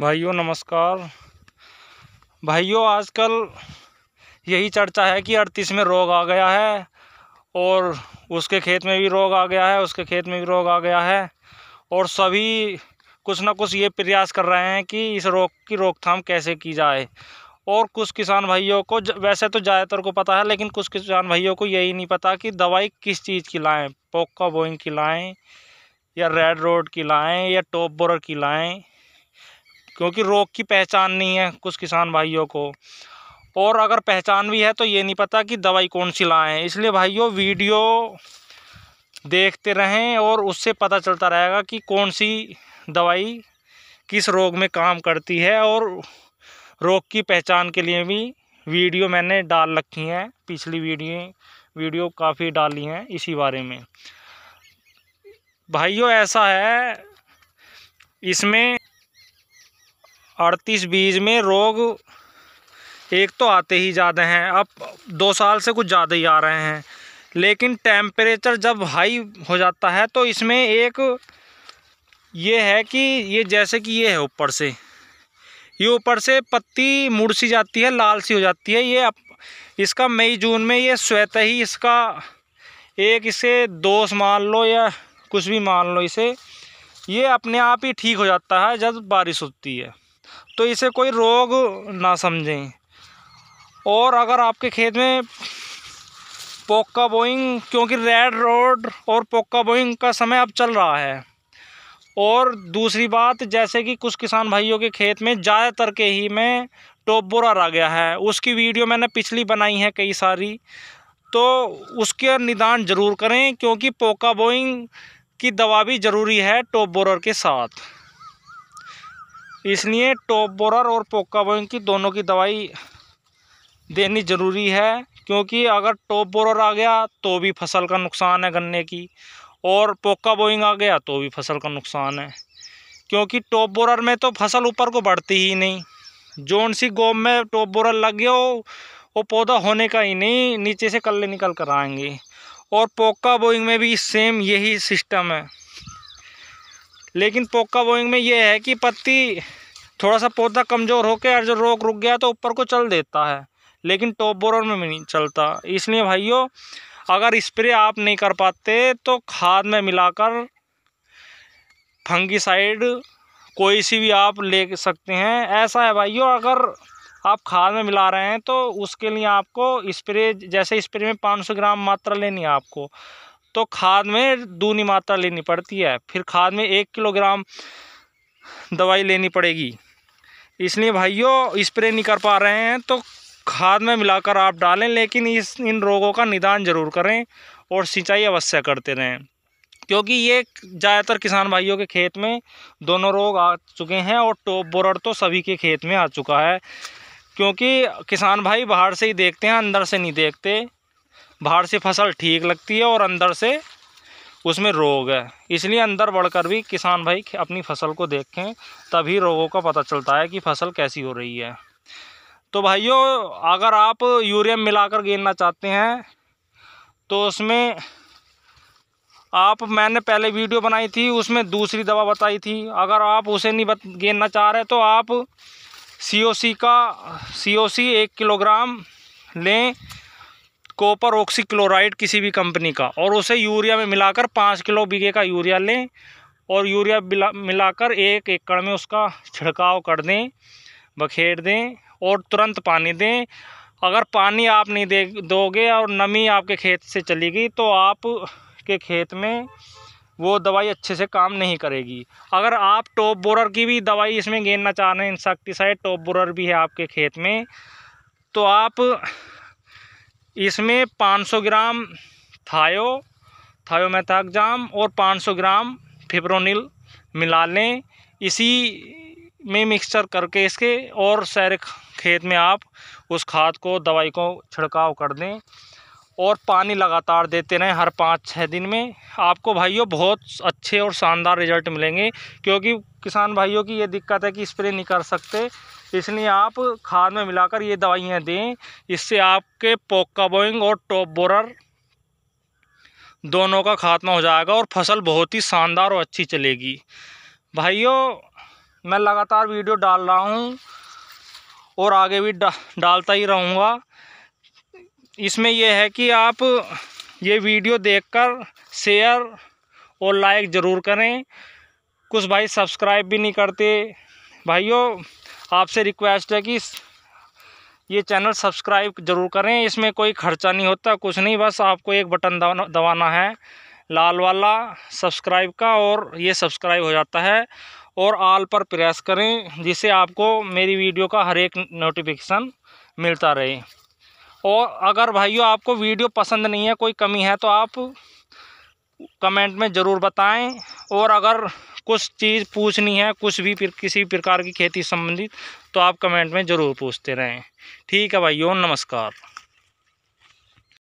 भाइयों नमस्कार भाइयों आजकल यही चर्चा है कि अड़तीस में रोग आ गया है और उसके खेत में भी रोग आ गया है उसके खेत में भी रोग आ गया है और सभी कुछ ना कुछ ये प्रयास कर रहे हैं कि इस रोग की रोकथाम कैसे की जाए और कुछ किसान भाइयों को वैसे तो ज़्यादातर को पता है लेकिन कुछ किसान भाइयों को यही नहीं पता कि दवाई किस चीज़ की लाएँ पोका बोइंग की लाएँ या रेड रोड की लाएँ या टॉप बोरर की लाएँ क्योंकि रोग की पहचान नहीं है कुछ किसान भाइयों को और अगर पहचान भी है तो ये नहीं पता कि दवाई कौन सी लाएँ इसलिए भाइयों वीडियो देखते रहें और उससे पता चलता रहेगा कि कौन सी दवाई किस रोग में काम करती है और रोग की पहचान के लिए भी वीडियो मैंने डाल रखी हैं पिछली वीडियो वीडियो काफ़ी डाली हैं इसी बारे में भाइयों ऐसा है इसमें अड़तीस बीज में रोग एक तो आते ही ज़्यादा हैं अब दो साल से कुछ ज़्यादा ही आ रहे हैं लेकिन टेम्परेचर जब हाई हो जाता है तो इसमें एक ये है कि ये जैसे कि ये है ऊपर से ये ऊपर से पत्ती मुड़ सी जाती है लाल सी हो जाती है ये अप, इसका मई जून में ये स्वेत ही इसका एक इसे दोष मान लो या कुछ भी मान लो इसे ये अपने आप ही ठीक हो जाता है जब बारिश होती है तो इसे कोई रोग ना समझें और अगर आपके खेत में पोक्का बोइंग क्योंकि रेड रोड और पोक्का बोइंग का समय अब चल रहा है और दूसरी बात जैसे कि कुछ किसान भाइयों के खेत में ज़्यादातर के ही में टॉप बोरर आ गया है उसकी वीडियो मैंने पिछली बनाई है कई सारी तो उसके निदान ज़रूर करें क्योंकि पोका बोइंग की दवा भी ज़रूरी है टॉप बोरर के साथ इसलिए टॉप बोरर और पोका बोइंग की दोनों की दवाई देनी ज़रूरी है क्योंकि अगर टॉप बोरर आ गया तो भी फसल का नुकसान है गन्ने की और पोका बोइंग आ गया तो भी फसल का नुकसान है क्योंकि टॉप बोरर में तो फसल ऊपर को बढ़ती ही नहीं जोन सी गोम में टॉप बोरर लग गया हो वो पौधा होने का ही नहीं नीचे से कल्ले निकल कर आएंगे और पोका बोइंग में भी सेम यही सिस्टम है लेकिन पोका बोइंग में यह है कि पत्ती थोड़ा सा पौधा कमज़ोर होकर जो रोक रुक गया तो ऊपर को चल देता है लेकिन टॉप बोरर में नहीं चलता इसलिए भाइयों अगर स्प्रे आप नहीं कर पाते तो खाद में मिलाकर फंगीसाइड कोई सी भी आप ले सकते हैं ऐसा है भाइयों अगर आप खाद में मिला रहे हैं तो उसके लिए आपको स्प्रे जैसे स्प्रे में सौ ग्राम मात्रा लेनी है आपको तो खाद में दूनी मात्रा लेनी पड़ती है फिर खाद में एक किलोग्राम दवाई लेनी पड़ेगी इसलिए भाइयों स्प्रे नहीं कर पा रहे हैं तो खाद में मिलाकर आप डालें लेकिन इस इन रोगों का निदान ज़रूर करें और सिंचाई अवश्य करते रहें क्योंकि ये ज़्यादातर किसान भाइयों के खेत में दोनों रोग आ चुके हैं और टोप बोरर तो सभी के खेत में आ चुका है क्योंकि किसान भाई बाहर से ही देखते हैं अंदर से नहीं देखते बाहर से फसल ठीक लगती है और अंदर से उसमें रोग है इसलिए अंदर बढ़कर भी किसान भाई अपनी फसल को देखें तभी रोगों का पता चलता है कि फसल कैसी हो रही है तो भाइयों अगर आप यूरियम मिलाकर गेरना चाहते हैं तो उसमें आप मैंने पहले वीडियो बनाई थी उसमें दूसरी दवा बताई थी अगर आप उसे नहीं बत गेरना चाह रहे तो आप सी का सी एक किलोग्राम लें कॉपर ऑक्सीक्लोराइड किसी भी कंपनी का और उसे यूरिया में मिलाकर पाँच किलो बीघे का यूरिया लें और यूरिया मिलाकर एक एकड़ में उसका छिड़काव कर दें बखेर दें और तुरंत पानी दें अगर पानी आप नहीं दे दोगे और नमी आपके खेत से चली गई तो आप के खेत में वो दवाई अच्छे से काम नहीं करेगी अगर आप टॉप बोरर की भी दवाई इसमें गेंदना चाह रहे हैं इंसेक्टिसाइड टॉप बोरर भी है आपके खेत में तो आप इसमें 500 ग्राम थायो थायोमेथागजाम और 500 ग्राम फिप्रोनिल मिला लें इसी में मिक्सचर करके इसके और सारे खेत में आप उस खाद को दवाई को छिड़काव कर दें और पानी लगातार देते रहें हर पाँच छः दिन में आपको भाइयों बहुत अच्छे और शानदार रिजल्ट मिलेंगे क्योंकि किसान भाइयों की ये दिक्कत है कि स्प्रे नहीं कर सकते इसलिए आप खाद में मिलाकर ये दवाइयाँ दें इससे आपके पोका बोइंग और टॉप बोरर दोनों का खात्मा हो जाएगा और फसल बहुत ही शानदार और अच्छी चलेगी भाइयों मैं लगातार वीडियो डाल रहा हूँ और आगे भी डा, डालता ही रहूँगा इसमें यह है कि आप ये वीडियो देखकर शेयर और लाइक ज़रूर करें कुछ भाई सब्सक्राइब भी नहीं करते भाइयों आपसे रिक्वेस्ट है कि ये चैनल सब्सक्राइब जरूर करें इसमें कोई खर्चा नहीं होता कुछ नहीं बस आपको एक बटन दबाना है लाल वाला सब्सक्राइब का और ये सब्सक्राइब हो जाता है और आल पर प्रेस करें जिससे आपको मेरी वीडियो का हर एक नोटिफिकेशन मिलता रहे और अगर भाइयों आपको वीडियो पसंद नहीं है कोई कमी है तो आप कमेंट में ज़रूर बताएं और अगर कुछ चीज़ पूछनी है कुछ भी किसी प्रकार की खेती संबंधित तो आप कमेंट में ज़रूर पूछते रहें ठीक है भाइयों नमस्कार